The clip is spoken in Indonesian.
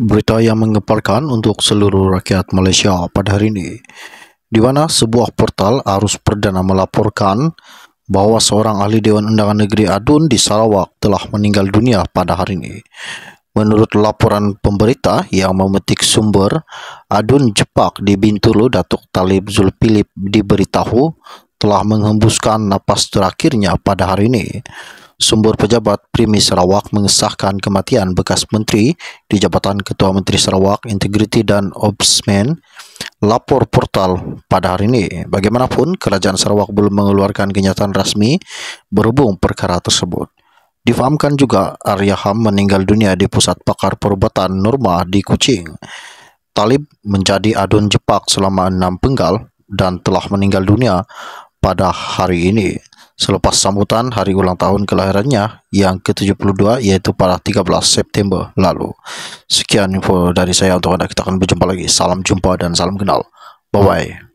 berita yang menggemparkan untuk seluruh rakyat Malaysia pada hari ini, di mana sebuah portal arus perdana melaporkan bahwa seorang ahli Dewan Undangan Negeri Adun di Sarawak telah meninggal dunia pada hari ini. Menurut laporan pemberita yang memetik sumber, Adun Jepak di Bintulu Datuk Talib Zulpilip diberitahu telah menghembuskan napas terakhirnya pada hari ini. Sumber pejabat Primi Sarawak mengesahkan kematian bekas menteri di jabatan Ketua Menteri Sarawak Integriti dan Opsmen lapor portal pada hari ini. Bagaimanapun, Kerajaan Sarawak belum mengeluarkan kenyataan rasmi berhubung perkara tersebut. Difahamkan juga Arya Ham meninggal dunia di Pusat Pakar Perubatan Norma di Kuching. Talib menjadi adun Jepak selama enam penggal dan telah meninggal dunia pada hari ini selepas sambutan hari ulang tahun kelahirannya yang ke-72 yaitu pada 13 September lalu. Sekian info dari saya untuk Anda. Kita akan berjumpa lagi. Salam jumpa dan salam kenal. Bye-bye.